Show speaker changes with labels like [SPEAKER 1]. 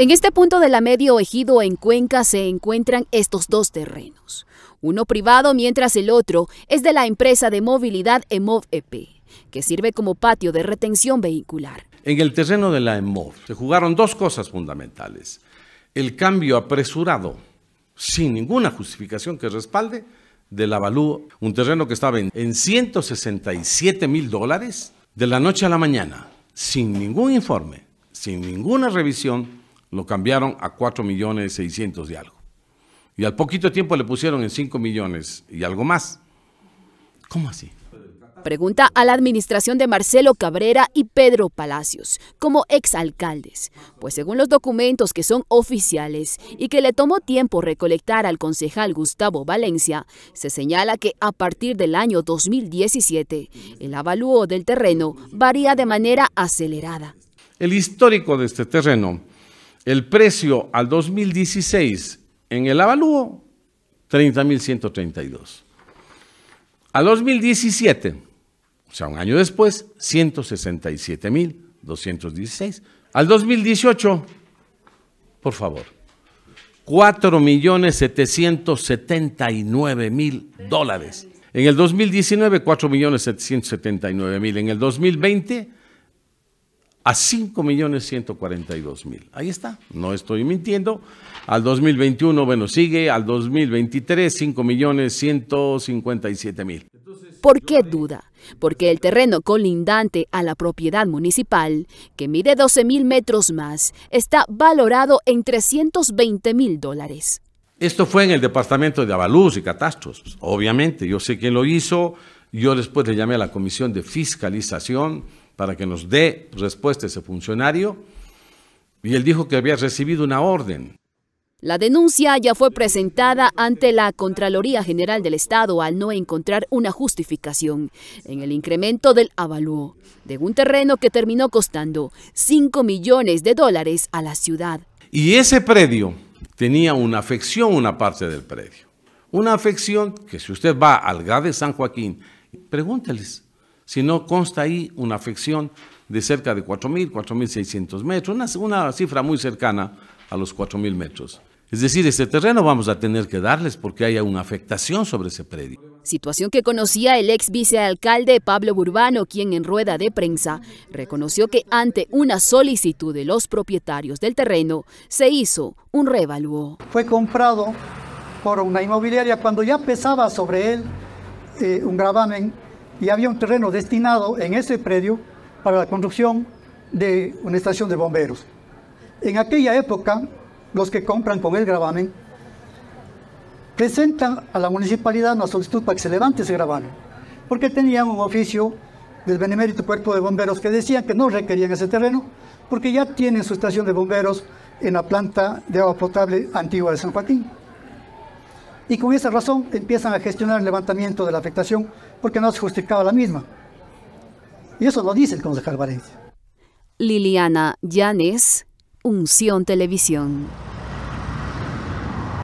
[SPEAKER 1] En este punto de la medio ejido en Cuenca se encuentran estos dos terrenos, uno privado mientras el otro es de la empresa de movilidad EMOV EP, que sirve como patio de retención vehicular.
[SPEAKER 2] En el terreno de la EMOV se jugaron dos cosas fundamentales. El cambio apresurado, sin ninguna justificación que respalde, de la avalúo, un terreno que estaba en, en 167 mil dólares, de la noche a la mañana, sin ningún informe, sin ninguna revisión, lo cambiaron a 4 millones y algo. Y al poquito tiempo le pusieron en 5 millones y algo más. ¿Cómo así?
[SPEAKER 1] Pregunta a la administración de Marcelo Cabrera y Pedro Palacios, como exalcaldes, pues según los documentos que son oficiales y que le tomó tiempo recolectar al concejal Gustavo Valencia, se señala que a partir del año 2017 el avalúo del terreno varía de manera acelerada.
[SPEAKER 2] El histórico de este terreno el precio al 2016 en el avalúo, 30.132. Al 2017, o sea, un año después, 167.216. Al 2018, por favor, 4.779.000 dólares. En el 2019, 4.779.000. En el 2020, a 5.142.000. Ahí está, no estoy mintiendo. Al 2021, bueno, sigue, al 2023, 5.157.000.
[SPEAKER 1] ¿Por qué duda? Porque el terreno colindante a la propiedad municipal, que mide 12.000 metros más, está valorado en 320.000 dólares.
[SPEAKER 2] Esto fue en el departamento de Avaluz y Catastros, obviamente. Yo sé quién lo hizo. Yo después le llamé a la comisión de fiscalización para que nos dé respuesta ese funcionario y él dijo que había recibido una orden.
[SPEAKER 1] La denuncia ya fue presentada ante la Contraloría General del Estado al no encontrar una justificación en el incremento del avalúo de un terreno que terminó costando 5 millones de dólares a la ciudad.
[SPEAKER 2] Y ese predio tenía una afección, una parte del predio. Una afección que si usted va al GAD de San Joaquín, pregúntales si no consta ahí una afección de cerca de 4.000, 4.600 metros, una, cifra muy cercana a los 4.000 metros. Es decir, este terreno vamos a tener que darles porque haya una afectación sobre ese predio.
[SPEAKER 1] Situación que conocía el ex vicealcalde Pablo Burbano, quien en rueda de prensa reconoció que ante una solicitud de los propietarios del terreno se hizo un revalúo. Fue comprado
[SPEAKER 3] por una inmobiliaria cuando ya pesaba sobre él eh, un gravamen y había un terreno destinado en ese predio para la construcción de una estación de bomberos. En aquella época, los que compran con el gravamen presentan a la municipalidad una solicitud para que se levante ese gravamen, porque tenían un oficio del benemérito Puerto de bomberos que decían que no requerían ese terreno, porque ya tienen su estación de bomberos en la planta de agua potable antigua de San Joaquín y con esa razón empiezan a gestionar el levantamiento de la afectación porque no se justificaba la misma. Y eso lo dice el concejal Valencia.
[SPEAKER 1] Liliana Llanes, Unción Televisión.